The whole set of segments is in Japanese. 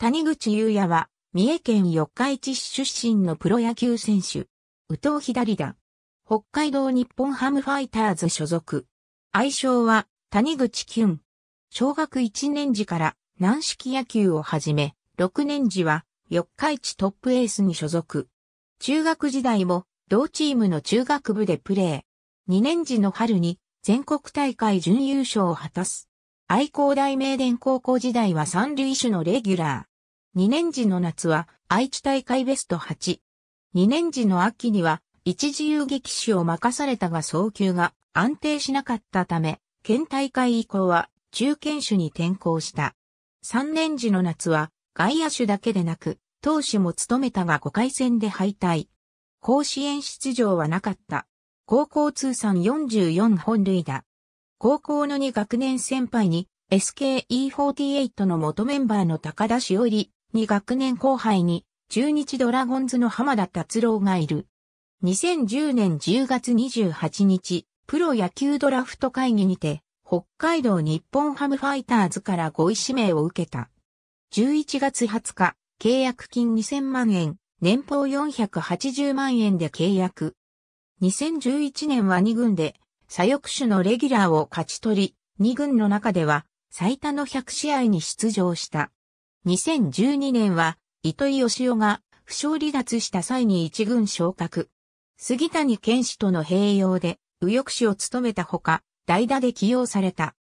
谷口優也は、三重県四日市市出身のプロ野球選手。宇藤左だ。北海道日本ハムファイターズ所属。愛称は、谷口キュン。小学1年時から軟式野球を始め、6年時は、四日市トップエースに所属。中学時代も、同チームの中学部でプレー。2年時の春に、全国大会準優勝を果たす。愛工大名電高校時代は三塁手のレギュラー。2年時の夏は愛知大会ベスト8。2年時の秋には一時遊撃手を任されたが早急が安定しなかったため、県大会以降は中堅手に転向した。3年時の夏は外野手だけでなく、投手も務めたが5回戦で敗退。甲子園出場はなかった。高校通算44本塁打。高校の2学年先輩に SKE48 の元メンバーの高田しおり、に学年後輩に、中日ドラゴンズの浜田達郎がいる。2010年10月28日、プロ野球ドラフト会議にて、北海道日本ハムファイターズから5位指名を受けた。11月20日、契約金2000万円、年俸480万円で契約。2011年は2軍で、左翼手のレギュラーを勝ち取り、2軍の中では、最多の100試合に出場した。2012年は、糸井義雄が、負傷離脱した際に一軍昇格。杉谷健士との併用で、右翼士を務めたほか、代打で起用された。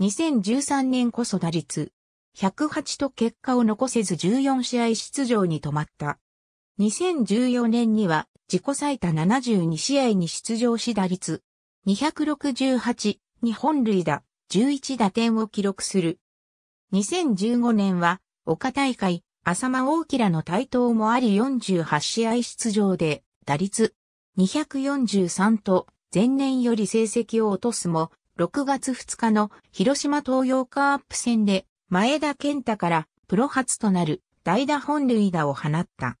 2013年こそ打率、108と結果を残せず14試合出場に止まった。2014年には、自己最多72試合に出場し打率、268、日本塁打、11打点を記録する。2015年は、岡大会、浅間大平の台頭もあり48試合出場で、打率243と前年より成績を落とすも、6月2日の広島東洋カープ戦で前田健太からプロ初となる代打本塁打を放った。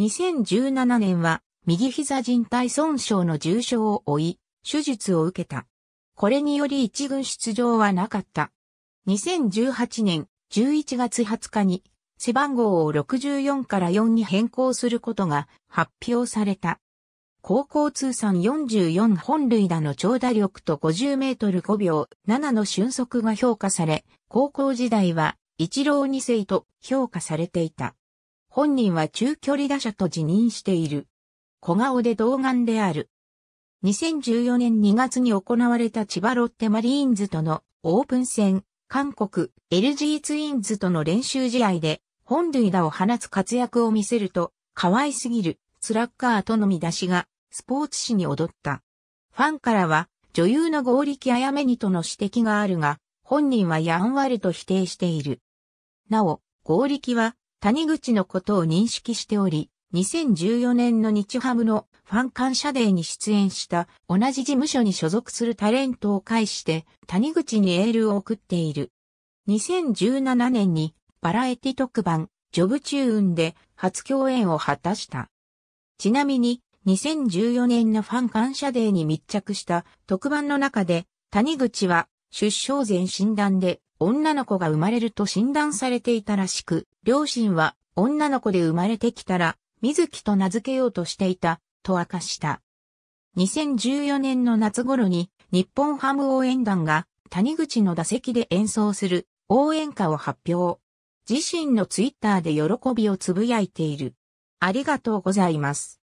2017年は右膝人体損傷の重傷を負い、手術を受けた。これにより一軍出場はなかった。2018年11月20日に背番号を64から4に変更することが発表された。高校通算44本塁打の長打力と50メートル5秒7の俊足が評価され、高校時代は一郎二世と評価されていた。本人は中距離打者と自認している。小顔で童顔である。2014年2月に行われた千葉ロッテマリーンズとのオープン戦韓国 LG ツインズとの練習試合で本塁打を放つ活躍を見せると、可愛すぎるスラッガーとの見出しがスポーツ紙に踊った。ファンからは女優の合力あやめにとの指摘があるが、本人はやんわりと否定している。なお、合力は谷口のことを認識しており、2014年の日ハムのファン感謝デーに出演した同じ事務所に所属するタレントを介して谷口にエールを送っている。2017年にバラエティ特番ジョブチューンで初共演を果たした。ちなみに2014年のファン感謝デーに密着した特番の中で谷口は出生前診断で女の子が生まれると診断されていたらしく、両親は女の子で生まれてきたら水木と名付けようとしていた、と明かした。2014年の夏頃に日本ハム応援団が谷口の打席で演奏する応援歌を発表。自身のツイッターで喜びをつぶやいている。ありがとうございます。